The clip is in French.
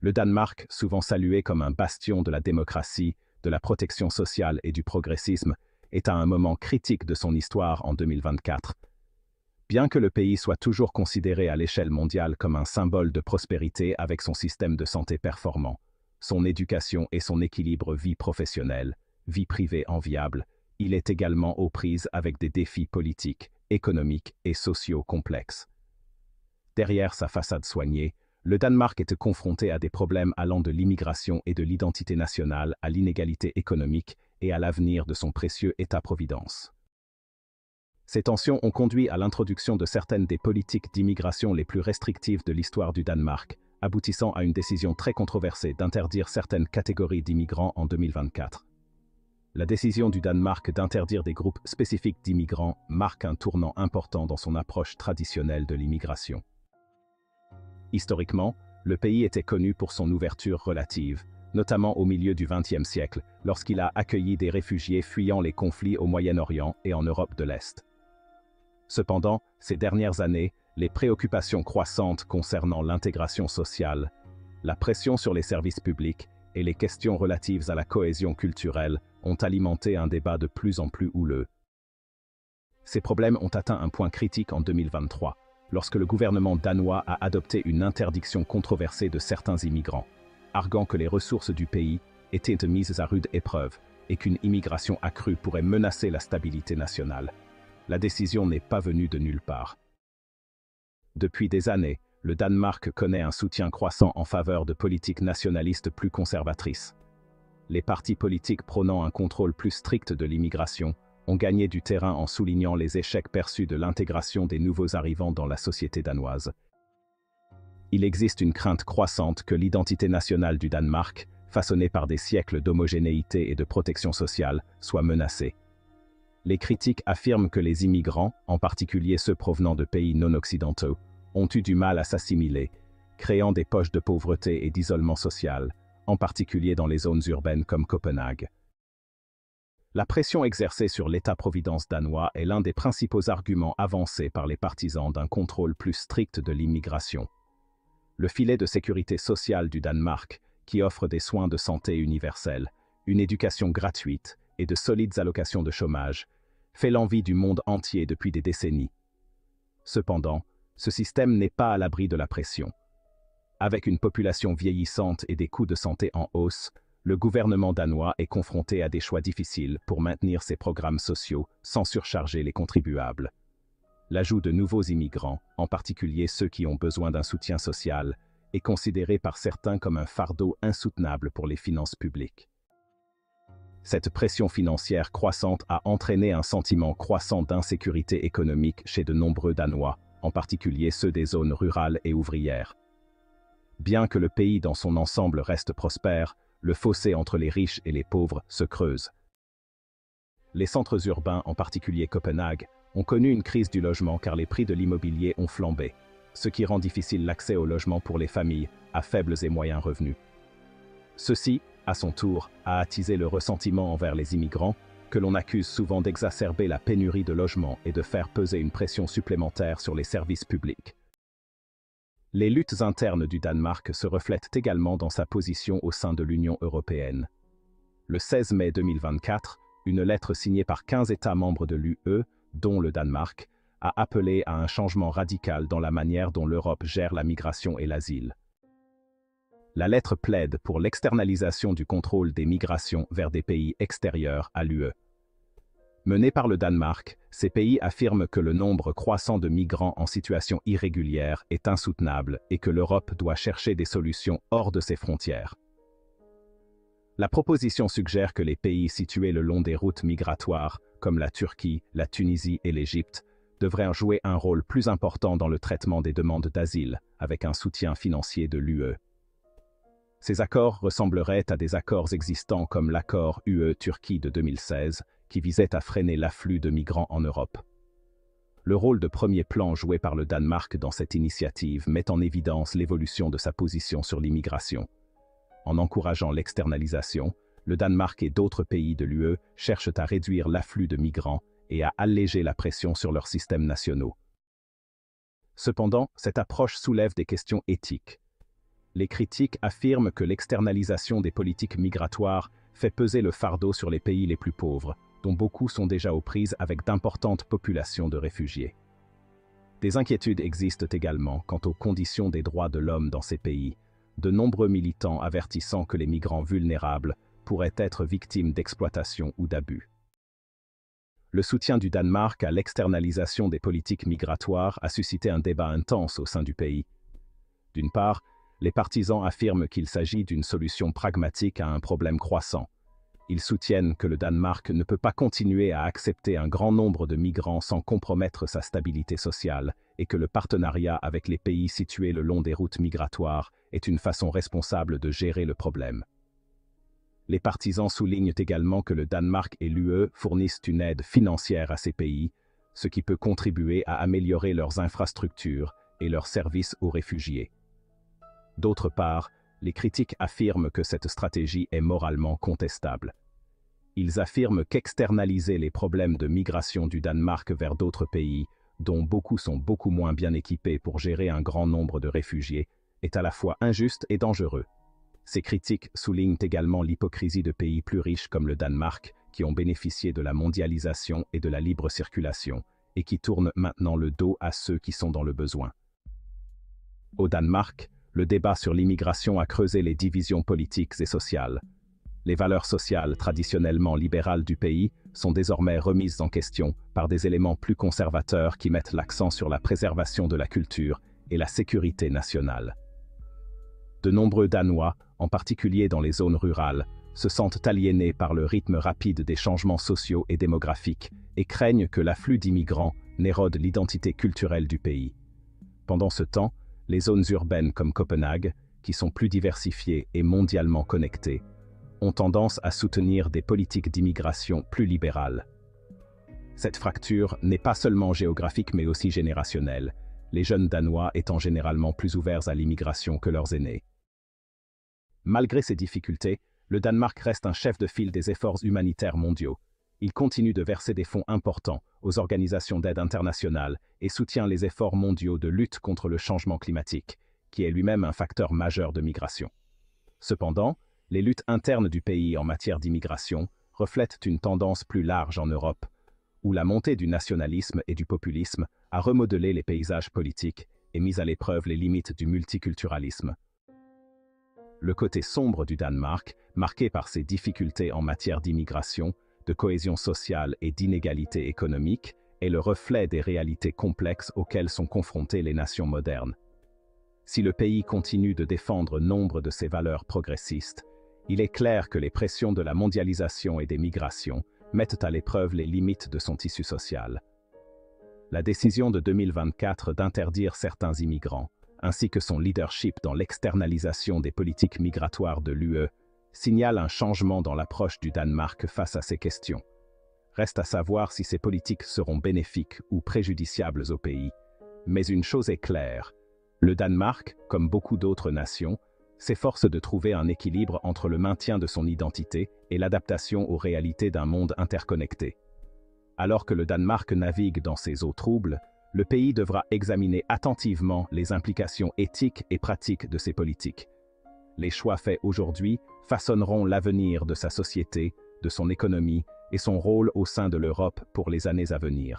le Danemark, souvent salué comme un bastion de la démocratie, de la protection sociale et du progressisme, est à un moment critique de son histoire en 2024. Bien que le pays soit toujours considéré à l'échelle mondiale comme un symbole de prospérité avec son système de santé performant, son éducation et son équilibre vie professionnelle, vie privée enviable, il est également aux prises avec des défis politiques, économiques et sociaux complexes. Derrière sa façade soignée, le Danemark était confronté à des problèmes allant de l'immigration et de l'identité nationale à l'inégalité économique et à l'avenir de son précieux État-providence. Ces tensions ont conduit à l'introduction de certaines des politiques d'immigration les plus restrictives de l'histoire du Danemark, aboutissant à une décision très controversée d'interdire certaines catégories d'immigrants en 2024. La décision du Danemark d'interdire des groupes spécifiques d'immigrants marque un tournant important dans son approche traditionnelle de l'immigration. Historiquement, le pays était connu pour son ouverture relative, notamment au milieu du XXe siècle, lorsqu'il a accueilli des réfugiés fuyant les conflits au Moyen-Orient et en Europe de l'Est. Cependant, ces dernières années, les préoccupations croissantes concernant l'intégration sociale, la pression sur les services publics et les questions relatives à la cohésion culturelle ont alimenté un débat de plus en plus houleux. Ces problèmes ont atteint un point critique en 2023, lorsque le gouvernement danois a adopté une interdiction controversée de certains immigrants, arguant que les ressources du pays étaient mises à rude épreuve et qu'une immigration accrue pourrait menacer la stabilité nationale. La décision n'est pas venue de nulle part. Depuis des années, le Danemark connaît un soutien croissant en faveur de politiques nationalistes plus conservatrices. Les partis politiques prônant un contrôle plus strict de l'immigration ont gagné du terrain en soulignant les échecs perçus de l'intégration des nouveaux arrivants dans la société danoise. Il existe une crainte croissante que l'identité nationale du Danemark, façonnée par des siècles d'homogénéité et de protection sociale, soit menacée. Les critiques affirment que les immigrants, en particulier ceux provenant de pays non occidentaux, ont eu du mal à s'assimiler, créant des poches de pauvreté et d'isolement social, en particulier dans les zones urbaines comme Copenhague. La pression exercée sur l'État-providence danois est l'un des principaux arguments avancés par les partisans d'un contrôle plus strict de l'immigration. Le filet de sécurité sociale du Danemark, qui offre des soins de santé universels, une éducation gratuite et de solides allocations de chômage, fait l'envie du monde entier depuis des décennies. Cependant, ce système n'est pas à l'abri de la pression. Avec une population vieillissante et des coûts de santé en hausse, le gouvernement danois est confronté à des choix difficiles pour maintenir ses programmes sociaux sans surcharger les contribuables. L'ajout de nouveaux immigrants, en particulier ceux qui ont besoin d'un soutien social, est considéré par certains comme un fardeau insoutenable pour les finances publiques. Cette pression financière croissante a entraîné un sentiment croissant d'insécurité économique chez de nombreux Danois, en particulier ceux des zones rurales et ouvrières. Bien que le pays dans son ensemble reste prospère, le fossé entre les riches et les pauvres se creuse. Les centres urbains, en particulier Copenhague, ont connu une crise du logement car les prix de l'immobilier ont flambé, ce qui rend difficile l'accès au logement pour les familles à faibles et moyens revenus. Ceci, à son tour, a attisé le ressentiment envers les immigrants, que l'on accuse souvent d'exacerber la pénurie de logements et de faire peser une pression supplémentaire sur les services publics. Les luttes internes du Danemark se reflètent également dans sa position au sein de l'Union européenne. Le 16 mai 2024, une lettre signée par 15 États membres de l'UE, dont le Danemark, a appelé à un changement radical dans la manière dont l'Europe gère la migration et l'asile. La lettre plaide pour l'externalisation du contrôle des migrations vers des pays extérieurs à l'UE. Menés par le Danemark, ces pays affirment que le nombre croissant de migrants en situation irrégulière est insoutenable et que l'Europe doit chercher des solutions hors de ses frontières. La proposition suggère que les pays situés le long des routes migratoires, comme la Turquie, la Tunisie et l'Égypte, devraient jouer un rôle plus important dans le traitement des demandes d'asile, avec un soutien financier de l'UE. Ces accords ressembleraient à des accords existants comme l'accord UE-Turquie de 2016, qui visait à freiner l'afflux de migrants en Europe. Le rôle de premier plan joué par le Danemark dans cette initiative met en évidence l'évolution de sa position sur l'immigration. En encourageant l'externalisation, le Danemark et d'autres pays de l'UE cherchent à réduire l'afflux de migrants et à alléger la pression sur leurs systèmes nationaux. Cependant, cette approche soulève des questions éthiques. Les critiques affirment que l'externalisation des politiques migratoires fait peser le fardeau sur les pays les plus pauvres, dont beaucoup sont déjà aux prises avec d'importantes populations de réfugiés. Des inquiétudes existent également quant aux conditions des droits de l'homme dans ces pays, de nombreux militants avertissant que les migrants vulnérables pourraient être victimes d'exploitation ou d'abus. Le soutien du Danemark à l'externalisation des politiques migratoires a suscité un débat intense au sein du pays. D'une part, les partisans affirment qu'il s'agit d'une solution pragmatique à un problème croissant, ils soutiennent que le Danemark ne peut pas continuer à accepter un grand nombre de migrants sans compromettre sa stabilité sociale et que le partenariat avec les pays situés le long des routes migratoires est une façon responsable de gérer le problème. Les partisans soulignent également que le Danemark et l'UE fournissent une aide financière à ces pays, ce qui peut contribuer à améliorer leurs infrastructures et leurs services aux réfugiés. D'autre part, les critiques affirment que cette stratégie est moralement contestable. Ils affirment qu'externaliser les problèmes de migration du Danemark vers d'autres pays, dont beaucoup sont beaucoup moins bien équipés pour gérer un grand nombre de réfugiés, est à la fois injuste et dangereux. Ces critiques soulignent également l'hypocrisie de pays plus riches comme le Danemark, qui ont bénéficié de la mondialisation et de la libre circulation, et qui tournent maintenant le dos à ceux qui sont dans le besoin. Au Danemark, le débat sur l'immigration a creusé les divisions politiques et sociales. Les valeurs sociales traditionnellement libérales du pays sont désormais remises en question par des éléments plus conservateurs qui mettent l'accent sur la préservation de la culture et la sécurité nationale. De nombreux Danois, en particulier dans les zones rurales, se sentent aliénés par le rythme rapide des changements sociaux et démographiques et craignent que l'afflux d'immigrants n'érode l'identité culturelle du pays. Pendant ce temps, les zones urbaines comme Copenhague, qui sont plus diversifiées et mondialement connectées, ont tendance à soutenir des politiques d'immigration plus libérales. Cette fracture n'est pas seulement géographique mais aussi générationnelle, les jeunes Danois étant généralement plus ouverts à l'immigration que leurs aînés. Malgré ces difficultés, le Danemark reste un chef de file des efforts humanitaires mondiaux, il continue de verser des fonds importants aux organisations d'aide internationale et soutient les efforts mondiaux de lutte contre le changement climatique, qui est lui-même un facteur majeur de migration. Cependant, les luttes internes du pays en matière d'immigration reflètent une tendance plus large en Europe, où la montée du nationalisme et du populisme a remodelé les paysages politiques et mis à l'épreuve les limites du multiculturalisme. Le côté sombre du Danemark, marqué par ses difficultés en matière d'immigration, de cohésion sociale et d'inégalité économique est le reflet des réalités complexes auxquelles sont confrontées les nations modernes. Si le pays continue de défendre nombre de ses valeurs progressistes, il est clair que les pressions de la mondialisation et des migrations mettent à l'épreuve les limites de son tissu social. La décision de 2024 d'interdire certains immigrants, ainsi que son leadership dans l'externalisation des politiques migratoires de l'UE, signale un changement dans l'approche du Danemark face à ces questions. Reste à savoir si ces politiques seront bénéfiques ou préjudiciables au pays. Mais une chose est claire, le Danemark, comme beaucoup d'autres nations, s'efforce de trouver un équilibre entre le maintien de son identité et l'adaptation aux réalités d'un monde interconnecté. Alors que le Danemark navigue dans ces eaux troubles, le pays devra examiner attentivement les implications éthiques et pratiques de ces politiques. Les choix faits aujourd'hui façonneront l'avenir de sa société, de son économie et son rôle au sein de l'Europe pour les années à venir.